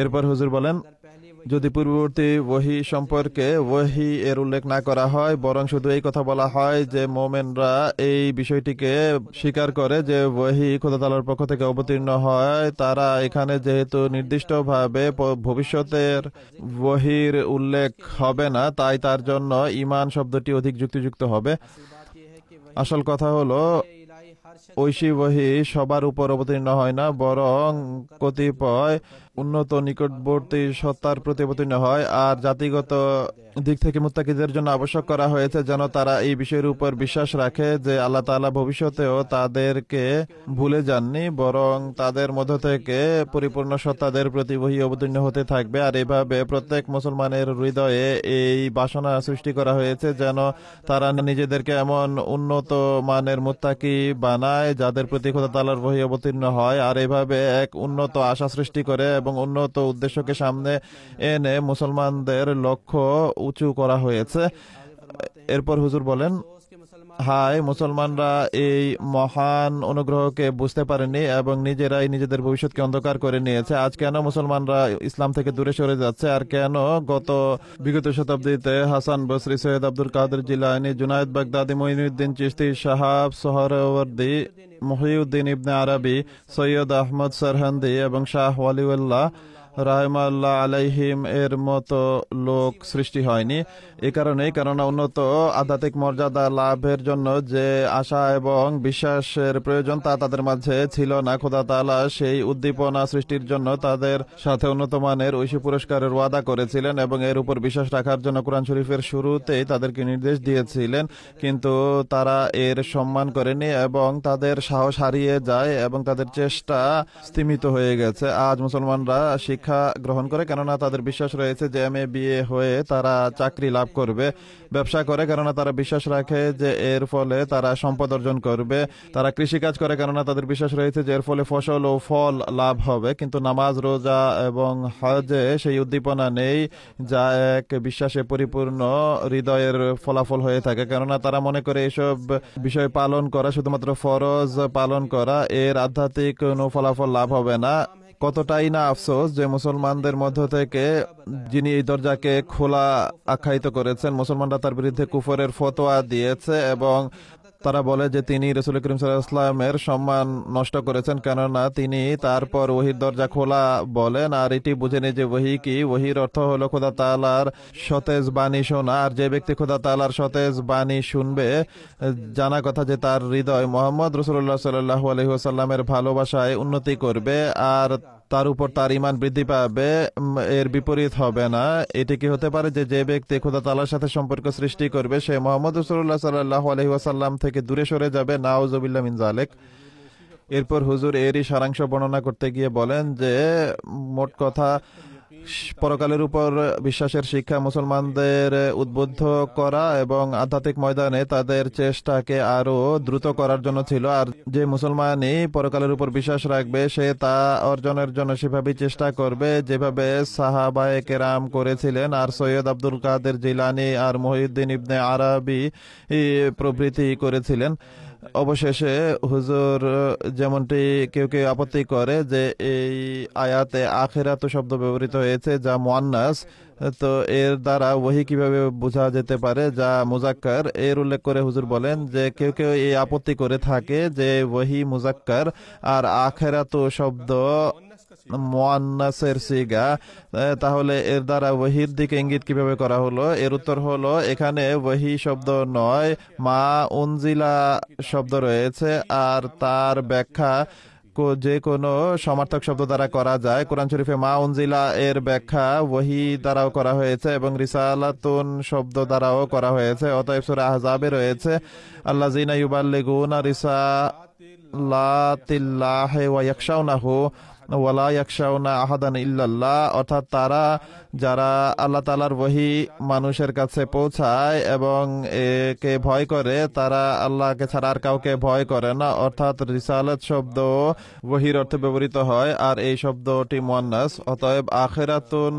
[SPEAKER 1] এরপর হুজুর বলেন যদি পূর্ববর্তী ওহি সম্পর্কে ওহি এর উল্লেখ না করা হয় বরং শুধু এই কথা বলা হয় যে মোমেনরা এই বিষয়টিকে স্বীকার করে যে ওহি খোদাতালার পক্ষ থেকে অবতীর্ণ হয় তারা এখানে যেহেতু নির্দিষ্টভাবে ভবিষ্যতের ওহির উল্লেখ হবে না তাই তার জন্য ইমান শব্দটি অধিক যুক্তিযুক্ত হবে আসল কথা হলো ঐশী বহি সবার উপর অবতীর্ণ হয় না বরং কতিপয় উন্নত নিকটবর্তী সত্তার প্রতি অবতীর্ণ হয় আর জাতিগত দিক থেকে মুত্তাকিদের জন্য আবশ্যক করা হয়েছে যেন তারা এই বিষয়ের উপর বিশ্বাস রাখে যে আল্লাহ তালা ভবিষ্যতেও তাদেরকে ভুলে যাননি বরং তাদের মধ্য থেকে পরিপূর্ণ সত্তাদের প্রতি বহি অবতীর্ণ হতে থাকবে আর এভাবে প্রত্যেক মুসলমানের হৃদয়ে এই বাসনা সৃষ্টি করা হয়েছে যেন তারা নিজেদেরকে এমন উন্নত মানের মুত্তাকি বানা জানায় যাদের প্রতি খোদা তালার বহি অবতীর্ণ হয় আর এভাবে এক উন্নত আশা সৃষ্টি করে এবং উন্নত উদ্দেশ্যকে সামনে এনে মুসলমানদের লক্ষ্য উঁচু করা হয়েছে এরপর হুজুর বলেন হায় মুসলমানরা এই মহান অনুগ্রহকে বুঝতে পারেনি এবং নিজেরাই নিজেদের ভবিষ্যৎকে অন্ধকার করে নিয়েছে আজ কেন মুসলমানরা ইসলাম থেকে দূরে সরে যাচ্ছে আর কেন গত বিগত শতাব্দীতে হাসান বসরি সৈয়দ আব্দুল কাদের জিলানি জুনায়দ বাগদাদি মঈনুদ্দিন চিস্তি সাহাব সোহরবর্দি মহিউদ্দিন ইবনে আরবি সৈয়দ আহমদ সরহন্দি এবং শাহ ওয়ালিউল্লাহ রাহমাল্লাহ আলাইহিম এর মতো লোক সৃষ্টি হয়নি এ কারণেই কেননা উন্নত আধ্যাত্মিক মর্যাদা লাভের জন্য যে আশা এবং বিশ্বাসের প্রয়োজন তা তাদের মাঝে ছিল না খোদা তালা সেই উদ্দীপনা সৃষ্টির জন্য তাদের সাথে উন্নত মানের ঐশী পুরস্কারের ওয়াদা করেছিলেন এবং এর উপর বিশ্বাস রাখার জন্য কোরআন শরীফের শুরুতেই তাদেরকে নির্দেশ দিয়েছিলেন কিন্তু তারা এর সম্মান করেনি এবং তাদের সাহস হারিয়ে যায় এবং তাদের চেষ্টা স্তীমিত হয়ে গেছে আজ মুসলমানরা শিক্ষা শিক্ষা গ্রহণ করে কেননা তাদের বিশ্বাস রয়েছে যে এম বিয়ে হয়ে তারা চাকরি লাভ করবে ব্যবসা করে কেননা তারা বিশ্বাস রাখে যে এর ফলে তারা সম্পদ অর্জন করবে তারা কৃষিকাজ করে কেননা তাদের বিশ্বাস রয়েছে যে এর ফলে ফসল ও ফল লাভ হবে কিন্তু নামাজ রোজা এবং হজে সেই উদ্দীপনা নেই যা এক বিশ্বাসে পরিপূর্ণ হৃদয়ের ফলাফল হয়ে থাকে কেননা তারা মনে করে এসব বিষয় পালন করা শুধুমাত্র ফরজ পালন করা এর আধ্যাত্মিক কোনো ফলাফল লাভ হবে না কতটাই না আফসোস যে মুসলমানদের মধ্য থেকে যিনি এই দরজাকে খোলা আখ্যায়িত করেছেন মুসলমানরা তার বিরুদ্ধে কুফরের ফতোয়া দিয়েছে এবং তারা বলে যে তিনি রসুল করিম সাল্লাহামের সম্মান নষ্ট করেছেন কেননা তিনি তারপর ওহির দরজা খোলা বলেন আর এটি বুঝেনি যে ওহি কি ওহির অর্থ হলো খোদা তালার সতেজ বাণী শোনা আর যে ব্যক্তি খোদা তালার সতেজ বাণী শুনবে জানা কথা যে তার হৃদয় মোহাম্মদ রসুল্লাহ সাল্লাহ আলহিহাসাল্লামের ভালোবাসায় উন্নতি করবে আর তার উপর তার ইমান বৃদ্ধি পাবে এর বিপরীত হবে না এটি কি হতে পারে যে যে ব্যক্তি খোদা তালার সাথে সম্পর্ক সৃষ্টি করবে সে মোহাম্মদ রসুল্লাহ সাল্লাহ আলহি ওয়াসাল্লাম থেকে দূরে সরে যাবে নাউজবিল্লা মিন জালেক এরপর হুজুর এরই সারাংশ বর্ণনা করতে গিয়ে বলেন যে মোট কথা পরকালের উপর বিশ্বাসের শিক্ষা মুসলমানদের উদ্বুদ্ধ করা এবং আধ্যাত্মিক ময়দানে তাদের চেষ্টাকে আরো দ্রুত করার জন্য ছিল আর যে মুসলমানই পরকালের উপর বিশ্বাস রাখবে সে তা অর্জনের জন্য সেভাবেই চেষ্টা করবে যেভাবে সাহাবায়ে কেরাম করেছিলেন আর সৈয়দ আব্দুল কাদের জিলানি আর মহিউদ্দিন ইবনে আরবি প্রভৃতি করেছিলেন অবশেষে হুজুর যেমনটি কেউ কেউ আপত্তি করে যে এই আয়াতে আখেরাত শব্দ ব্যবহৃত হয়েছে যা মোয়ান্নাস তো এর দ্বারা ওহি কিভাবে বোঝা যেতে পারে যা মুজাক্কার এর উল্লেখ করে হুজুর বলেন যে কেউ কেউ এই আপত্তি করে থাকে যে ওহি মুজাক্কার আর আখেরাত শব্দ সিগা তাহলে এর দ্বারা ওহির দিকে ইঙ্গিত কিভাবে করা হলো এর উত্তর হলো এখানে ওহি শব্দ নয় মা উনজিলা শব্দ রয়েছে আর তার ব্যাখ্যা যে কোনো সমার্থক শব্দ দ্বারা করা যায় কোরআন শরীফে মা উনজিলা এর ব্যাখ্যা ওহি দ্বারাও করা হয়েছে এবং রিসালাতুন শব্দ দ্বারাও করা হয়েছে অতএব সুরা আহজাবে রয়েছে আল্লাহ জিনা আর রিসা লাতিল্লাহে ওয়া ইয়াকশাউনাহু ওয়ালা ইয়াকশাউনা আহাদান ইল্লাল্লাহ অর্থাৎ তারা যারা আল্লাহ তালার বহি মানুষের কাছে পৌঁছায় এবং একে ভয় করে তারা আল্লাহকে ছাড়া আর কাউকে ভয় করে না অর্থাৎ রিসালত শব্দ বহির অর্থে ব্যবহৃত হয় আর এই শব্দটি মোয়ান্নাস অতএব আখেরাতুন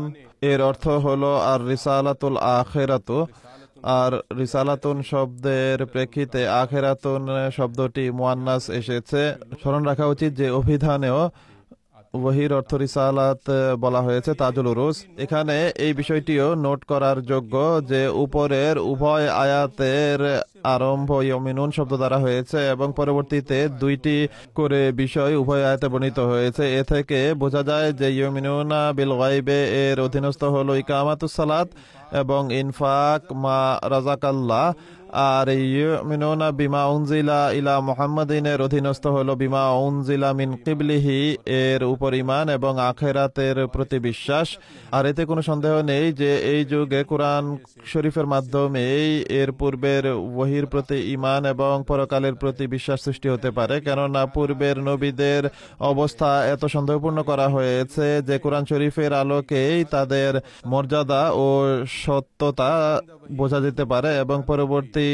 [SPEAKER 1] এর অর্থ হলো আর রিসালাতুল আখেরাতু আর রিসালাতুন শব্দের প্রেক্ষিতে আখেরাতুন শব্দটি মোয়ান্নাস এসেছে স্মরণ রাখা উচিত যে অভিধানেও ওহির অর্থ রিসালাত বলা হয়েছে তাজুল উরুস এখানে এই বিষয়টিও নোট করার যোগ্য যে উপরের উভয় আয়াতের আরম্ভ ইয়মিনুন শব্দ দ্বারা হয়েছে এবং পরবর্তীতে দুইটি করে বিষয় উভয় আয়াতে বর্ণিত হয়েছে এ থেকে বোঝা যায় যে ইয়মিনুনা বিল গাইবে এর অধীনস্থ হল ইকামাতুসালাত সালাত এবং ইনফাক মা রাজাকাল্লা আর ইউমিনুনা বিমা উনজিলা ইলা মোহাম্মদিনের অধীনস্থ হলো বিমা উনজিলা মিন কিবলিহি এর উপর ইমান এবং আখেরাতের প্রতি বিশ্বাস আর এতে কোনো সন্দেহ নেই যে এই যুগে কোরআন শরীফের মাধ্যমে এর পূর্বের ওহির প্রতি ইমান এবং পরকালের প্রতি বিশ্বাস সৃষ্টি হতে পারে কেননা পূর্বের নবীদের অবস্থা এত সন্দেহপূর্ণ করা হয়েছে যে কোরআন শরীফের আলোকেই তাদের মর্যাদা ও সত্যতা বোঝা যেতে পারে এবং পরবর্তী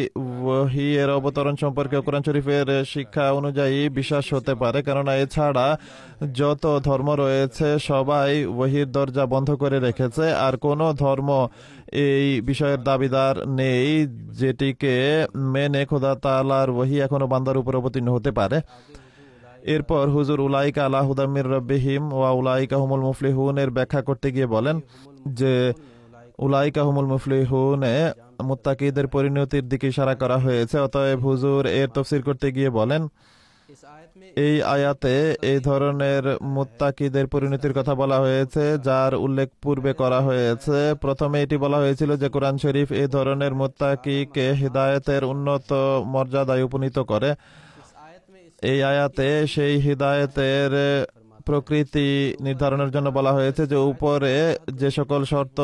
[SPEAKER 1] এর অবতরণ সম্পর্কে কোরআন শরীফের শিক্ষা অনুযায়ী বিশ্বাস হতে পারে কেননা এছাড়া যত ধর্ম রয়েছে সবাই ওহির দরজা বন্ধ করে রেখেছে আর কোনো ধর্ম এই বিষয়ের দাবিদার নেই যেটিকে মেনে খোদা তালার ওহি এখনো বান্দার উপর অবতীর্ণ হতে পারে এরপর হুজুর উলাইকা আলাহুদামির রব্বিহিম ওয়া উলাইকা হুমুল মুফলিহুন এর ব্যাখ্যা করতে গিয়ে বলেন যে উলাই মুফলি হুনে মুত্তাকিদের পরিণতির দিকে ইশারা করা হয়েছে অতএব হুজুর এর তফসির করতে গিয়ে বলেন এই আয়াতে এই ধরনের মুত্তাকিদের পরিণতির কথা বলা হয়েছে যার উল্লেখ পূর্বে করা হয়েছে প্রথমে এটি বলা হয়েছিল যে কোরআন শরীফ এই ধরনের মুত্তাকিকে হিদায়তের উন্নত মর্যাদায় উপনীত করে এই আয়াতে সেই হিদায়তের প্রকৃতি নির্ধারণের জন্য বলা হয়েছে যে উপরে যে সকল শর্ত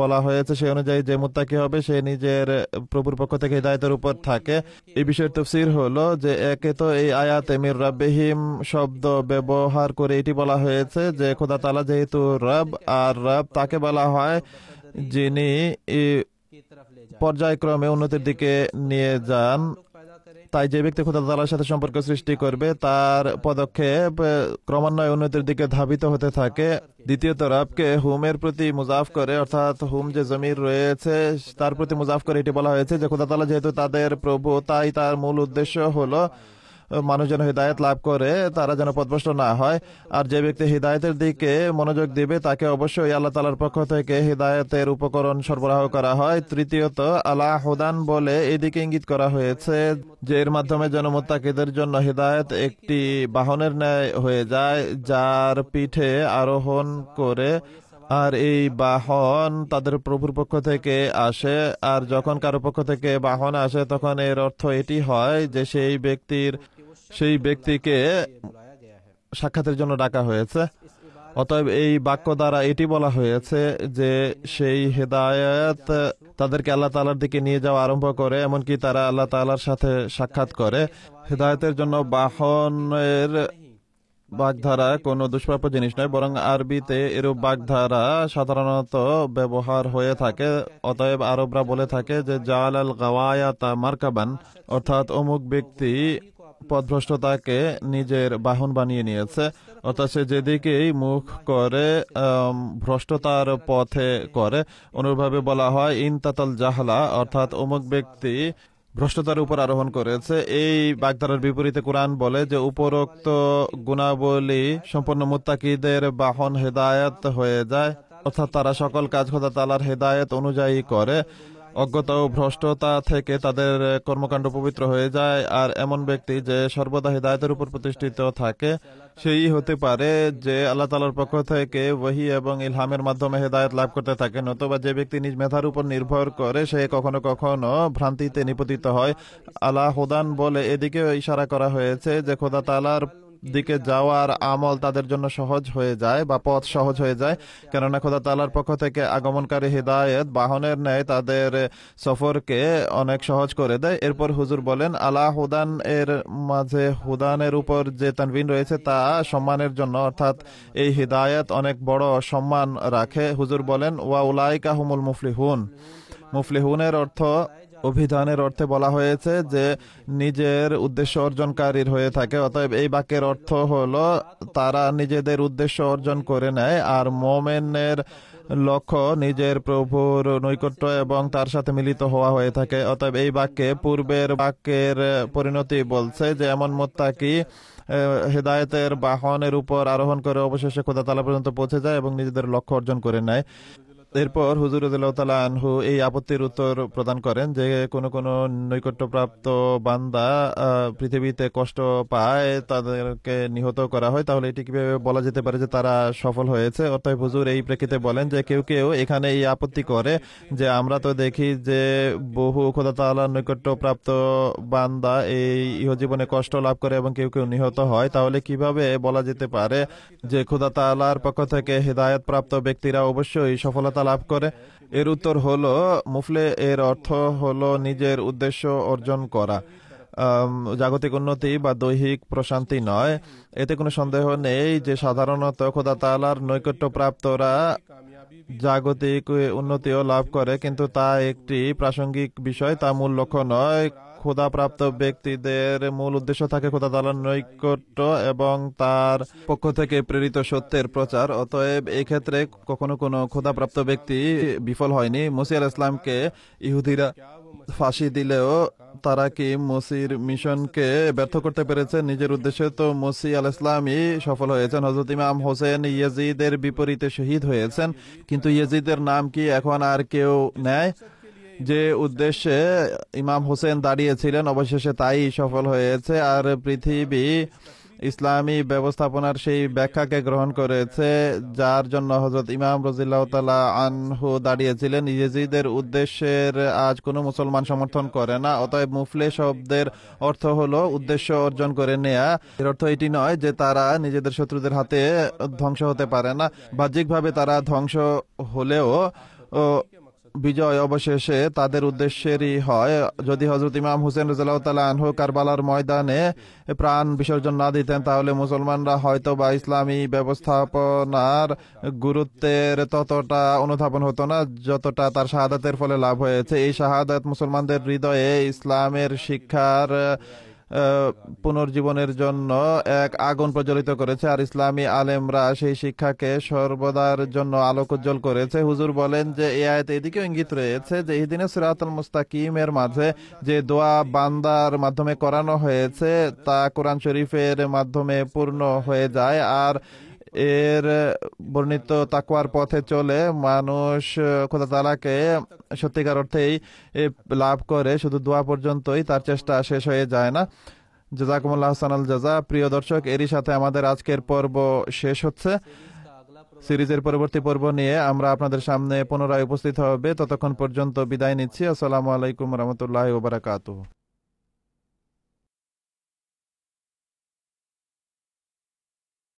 [SPEAKER 1] বলা হয়েছে সেই অনুযায়ী যে মুত্তাকি হবে সে নিজের প্রভুর পক্ষ থেকে হৃদায়তের উপর থাকে এই বিষয়ের তফসির হলো যে একে তো এই আয়াতে মির রাব্বিহিম শব্দ ব্যবহার করে এটি বলা হয়েছে যে খোদা তালা যেহেতু রব আর রব তাকে বলা হয় যিনি পর্যায়ক্রমে উন্নতির দিকে নিয়ে যান তাই যে ব্যক্তি খোদা তালার সাথে সম্পর্ক সৃষ্টি করবে তার পদক্ষেপ ক্রমান্বয়ে উন্নতির দিকে ধাবিত হতে থাকে দ্বিতীয়ত রাবকে হুমের প্রতি মুজাফ করে অর্থাৎ হুম যে জমির রয়েছে তার প্রতি মুজাফ করে এটি বলা হয়েছে যে খোদা তালা যেহেতু তাদের প্রভু তাই তার মূল উদ্দেশ্য হলো মানুষ যেন হৃদায়ত লাভ করে তারা যেন পথভ্রষ্ট না হয় আর যে ব্যক্তি হৃদায়তের দিকে মনোযোগ দিবে তাকে অবশ্যই আল্লাহ তালার পক্ষ থেকে হৃদায়তের উপকরণ সরবরাহ করা হয় তৃতীয়ত আলা হুদান বলে এদিকে ইঙ্গিত করা হয়েছে যে এর মাধ্যমে যেন মোত্তাকিদের জন্য হৃদায়ত একটি বাহনের ন্যায় হয়ে যায় যার পিঠে আরোহণ করে আর এই বাহন তাদের প্রভুর পক্ষ থেকে আসে আর যখন কারো পক্ষ থেকে বাহন আসে তখন এর অর্থ এটি হয় যে সেই ব্যক্তির সেই ব্যক্তিকে সাক্ষাতের জন্য ডাকা হয়েছে অতএব এই বাক্য দ্বারা এটি বলা হয়েছে যে সেই হেদায়ত তাদেরকে আল্লাহ তালার দিকে নিয়ে যাওয়া আরম্ভ করে এমনকি তারা আল্লাহ তালার সাথে সাক্ষাৎ করে হেদায়তের জন্য বাহনের বাগধারা কোনো দুষ্প্রাপ্য জিনিস নয় বরং আরবিতে এরূপ বাগধারা সাধারণত ব্যবহার হয়ে থাকে অতএব আরবরা বলে থাকে যে জাল আল গাওয়ায়াতা মার্কাবান অর্থাৎ অমুক ব্যক্তি পথভ্রষ্টতাকে নিজের বাহন বানিয়ে নিয়েছে অর্থাৎ সে যেদিকেই মুখ করে ভ্রষ্টতার পথে করে অনুরূপভাবে বলা হয় ইনতাতল জাহলা অর্থাৎ অমুক ব্যক্তি ভ্রষ্টতার উপর আরোহণ করেছে এই বাগদারের বিপরীতে কোরআন বলে যে উপরোক্ত গুণাবলী সম্পূর্ণ মুত্তাকিদের বাহন হেদায়ত হয়ে যায় অর্থাৎ তারা সকল কাজ কথা তালার হেদায়ত অনুযায়ী করে অজ্ঞতা ও ভ্রষ্টতা থেকে তাদের কর্মকাণ্ড পবিত্র হয়ে যায় আর এমন ব্যক্তি যে সর্বদা হৃদায়তের উপর প্রতিষ্ঠিত থাকে সেই হতে পারে যে আল্লাহ তালার পক্ষ থেকে ওহি এবং ইলহামের মাধ্যমে হেদায়ত লাভ করতে থাকে নতুবা যে ব্যক্তি নিজ মেধার উপর নির্ভর করে সে কখনো কখনো ভ্রান্তিতে নিপতিত হয় আল্লাহ হুদান বলে এদিকে ইশারা করা হয়েছে যে খোদা তালার দিকে যাওয়ার আমল তাদের জন্য সহজ হয়ে যায় বা পথ সহজ হয়ে যায় কেননা খোদা তালার পক্ষ থেকে আগমনকারী হৃদায়ত বাহনের ন্যায় তাদের সফরকে অনেক সহজ করে দেয় এরপর হুজুর বলেন আলা হুদান এর মাঝে হুদানের উপর যে তানবিন রয়েছে তা সম্মানের জন্য অর্থাৎ এই হৃদায়ত অনেক বড় সম্মান রাখে হুজুর বলেন ওয়া উলাইকা হুমুল মুফলিহুন মুফলিহুনের অর্থ অভিধানের অর্থে বলা হয়েছে যে নিজের উদ্দেশ্য অর্জনকারীর হয়ে থাকে অতএব এই বাক্যের অর্থ হলো তারা নিজেদের উদ্দেশ্য অর্জন করে নেয় আর মোমেনের লক্ষ্য নিজের প্রভুর নৈকট্য এবং তার সাথে মিলিত হওয়া হয়ে থাকে অতএব এই বাক্যে পূর্বের বাক্যের পরিণতি বলছে যে এমন কি হেদায়তের বাহনের উপর আরোহণ করে অবশেষে খোদা তালা পর্যন্ত পৌঁছে যায় এবং নিজেদের লক্ষ্য অর্জন করে নেয় এরপর হুজুর তালা আনহু এই আপত্তির উত্তর প্রদান করেন যে কোনো কোনো নৈকট্যপ্রাপ্ত বান্দা পৃথিবীতে কষ্ট পায় তাদেরকে নিহত করা হয় তাহলে এটি কিভাবে বলা যেতে পারে যে তারা সফল হয়েছে অর্থাৎ হুজুর এই প্রেক্ষিতে বলেন যে কেউ কেউ এখানে এই আপত্তি করে যে আমরা তো দেখি যে বহু খোদা তালা নৈকট্যপ্রাপ্ত বান্দা এই ইহজীবনে কষ্ট লাভ করে এবং কেউ কেউ নিহত হয় তাহলে কিভাবে বলা যেতে পারে যে খোদা তালার পক্ষ থেকে হেদায়তপ্রাপ্ত ব্যক্তিরা অবশ্যই সফলতা লাভ করে এর উত্তর হলো মুফলে এর অর্থ হল নিজের উদ্দেশ্য অর্জন করা জাগতিক উন্নতি বা দৈহিক প্রশান্তি নয় এতে কোনো সন্দেহ নেই যে সাধারণত খোদা তালার নৈকট্যপ্রাপ্তরা জাগতিক উন্নতিও লাভ করে কিন্তু তা একটি প্রাসঙ্গিক বিষয় তা মূল লক্ষ্য নয় ক্ষুধাপ্রাপ্ত ব্যক্তিদের মূল উদ্দেশ্য থাকে খোদা তালার নৈকট্য এবং তার পক্ষ থেকে প্রেরিত সত্যের প্রচার অতএব এই ক্ষেত্রে কখনো কোনো ক্ষুদাপ্রাপ্ত ব্যক্তি বিফল হয়নি মুসিয়াল ইসলামকে ইহুদিরা ফাঁসি দিলেও তারা কি মসির মিশনকে ব্যর্থ করতে পেরেছে নিজের উদ্দেশ্যে তো মসি আল ইসলামই সফল হয়েছেন হজরত ইমাম হোসেন ইয়াজিদের বিপরীতে শহীদ হয়েছেন কিন্তু ইয়াজিদের নাম কি এখন আর কেউ নেয় যে উদ্দেশ্যে ইমাম হোসেন দাঁড়িয়েছিলেন অবশেষে তাই সফল হয়েছে আর পৃথিবী ইসলামী ব্যবস্থাপনার সেই ব্যাখ্যাকে গ্রহণ করেছে যার জন্য হজরত ইমাম রজিল্লাহতালা আনহু দাঁড়িয়েছিলেন ইয়েজিদের উদ্দেশ্যের আজ কোনো মুসলমান সমর্থন করে না অতএব মুফলে শব্দের অর্থ হলো উদ্দেশ্য অর্জন করে নেয়া এর অর্থ এটি নয় যে তারা নিজেদের শত্রুদের হাতে ধ্বংস হতে পারে না বাহ্যিকভাবে তারা ধ্বংস হলেও বিজয় অবশেষে তাদের উদ্দেশ্যেরই হয় যদি হজরত ইমাম হুসেন রাজাল্লাহ আনহু কারবালার ময়দানে প্রাণ বিসর্জন না দিতেন তাহলে মুসলমানরা হয়তো বা ইসলামী ব্যবস্থাপনার গুরুত্বের ততটা অনুধাবন হতো না যতটা তার শাহাদাতের ফলে লাভ হয়েছে এই শাহাদাত মুসলমানদের হৃদয়ে ইসলামের শিক্ষার পুনর্জীবনের জন্য এক আগুন প্রজ্বলিত করেছে আর ইসলামী আলেমরা সেই শিক্ষাকে সর্বদার জন্য উজ্জ্বল করেছে হুজুর বলেন যে এ আয়তে এদিকে ইঙ্গিত রয়েছে যে দিনে সিরাতুল মুস্তাকিমের মাঝে যে দোয়া বান্দার মাধ্যমে করানো হয়েছে তা কোরআন শরীফের মাধ্যমে পূর্ণ হয়ে যায় আর এর বর্ণিত তাকুয়ার পথে চলে মানুষ খোদা তালাকে সত্যিকার অর্থেই লাভ করে শুধু দোয়া পর্যন্তই তার চেষ্টা শেষ হয়ে যায় না জাজাকুমুল্লাহ সানাল জাজা প্রিয় দর্শক এরই সাথে আমাদের আজকের পর্ব শেষ হচ্ছে সিরিজের পরবর্তী পর্ব নিয়ে আমরা আপনাদের সামনে পুনরায় উপস্থিত হবে ততক্ষণ পর্যন্ত বিদায় নিচ্ছি আসসালামু আলাইকুম রহমতুল্লাহ ওবরাকাতু